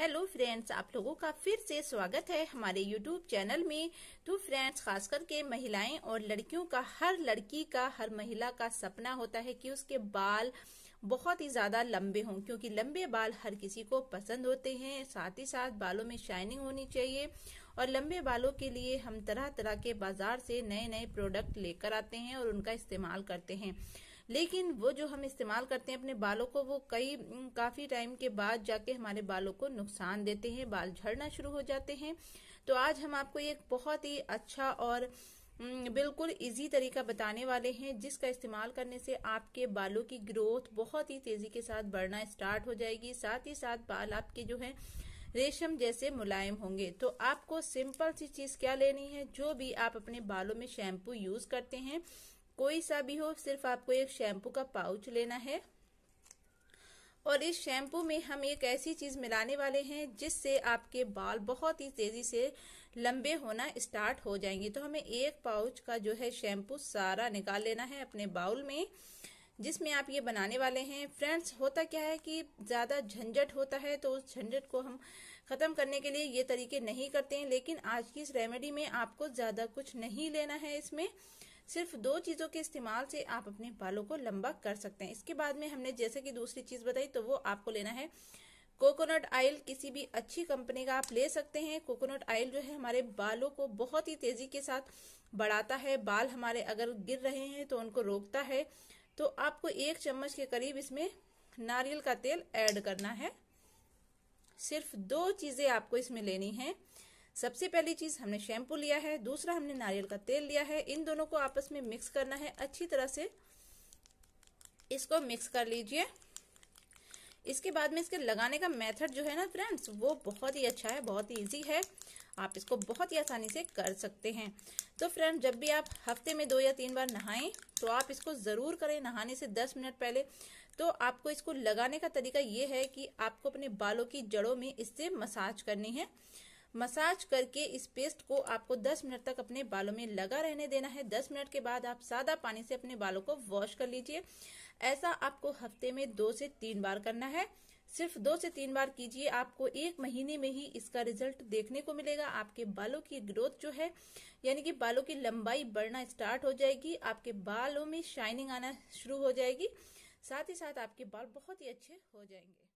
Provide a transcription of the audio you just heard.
hello friends आप लोगों का फिर से स्वागत है हमारे यूट्यूब चैनल में तो फ्रेंड्स खास करके महिलाएं और लड़कियों का हर लड़की का हर महिला का सपना होता है कि उसके बाल बहुत ही ज़्यादा लंबे हों क्योंकि लंबे बाल हर किसी को पसंद होते हैं साथ ही साथ बालों में शाइनिंग होनी चाहिए और लंबे बालों के लिए हम तरह तरह के बाजार से नए नए प्रोडक्ट लेकर आते हैं और उनका इस्तेमाल करते हैं लेकिन वो जो हम इस्तेमाल करते हैं अपने बालों को वो कई काफ़ी टाइम के बाद जाके हमारे बालों को नुकसान देते हैं बाल झड़ना शुरू हो जाते हैं तो आज हम आपको एक बहुत ही अच्छा और बिल्कुल इजी तरीका बताने वाले हैं जिसका इस्तेमाल करने से आपके बालों की ग्रोथ बहुत ही तेजी के साथ बढ़ना स्टार्ट हो जाएगी साथ ही साथ बाल आपके जो है रेशम जैसे मुलायम होंगे तो आपको सिंपल सी चीज क्या लेनी है जो भी आप अपने बालों में शैम्पू यूज करते हैं कोई सा भी हो सिर्फ आपको एक शैम्पू का पाउच लेना है और इस शैम्पू में हम एक ऐसी चीज़ मिलाने वाले हैं जिससे आपके बाल बहुत ही तेज़ी से लंबे होना स्टार्ट हो जाएंगे तो हमें एक पाउच का जो है शैम्पू सारा निकाल लेना है अपने बाउल में जिसमें आप ये बनाने वाले हैं फ्रेंड्स होता क्या है कि ज़्यादा झंझट होता है तो उस झंझट को हम ख़त्म करने के लिए ये तरीके नहीं करते हैं लेकिन आज की इस रेमेडी में आपको ज़्यादा कुछ नहीं लेना है इसमें सिर्फ दो चीजों के इस्तेमाल से आप अपने बालों को लंबा कर सकते हैं इसके बाद में हमने जैसे कि दूसरी चीज बताई तो वो आपको लेना है कोकोनट ऑयल किसी भी अच्छी कंपनी का आप ले सकते हैं कोकोनट ऑयल जो है हमारे बालों को बहुत ही तेजी के साथ बढ़ाता है बाल हमारे अगर गिर रहे हैं तो उनको रोकता है तो आपको एक चम्मच के करीब इसमें नारियल का तेल ऐड करना है सिर्फ दो चीजें आपको इसमें लेनी है सबसे पहली चीज हमने शैम्पू लिया है दूसरा हमने नारियल का तेल लिया है इन दोनों को आपस में मिक्स करना है अच्छी तरह से इसको मिक्स कर लीजिए इसके बाद में इसके लगाने का मेथड जो है ना फ्रेंड्स वो बहुत ही अच्छा है बहुत ही ईजी है आप इसको बहुत ही आसानी से कर सकते हैं तो फ्रेंड जब भी आप हफ्ते में दो या तीन बार नहाएं तो आप इसको ज़रूर करें नहाने से दस मिनट पहले तो आपको इसको लगाने का तरीका ये है कि आपको अपने बालों की जड़ों में इससे मसाज करनी है मसाज करके इस पेस्ट को आपको 10 मिनट तक अपने बालों में लगा रहने देना है 10 मिनट के बाद आप सादा पानी से अपने बालों को वॉश कर लीजिए ऐसा आपको हफ्ते में दो से तीन बार करना है सिर्फ दो से तीन बार कीजिए आपको एक महीने में ही इसका रिजल्ट देखने को मिलेगा आपके बालों की ग्रोथ जो है यानी कि बालों की लंबाई बढ़ना स्टार्ट हो जाएगी आपके बालों में शाइनिंग आना शुरू हो जाएगी साथ ही साथ आपके बाल बहुत ही अच्छे हो जाएंगे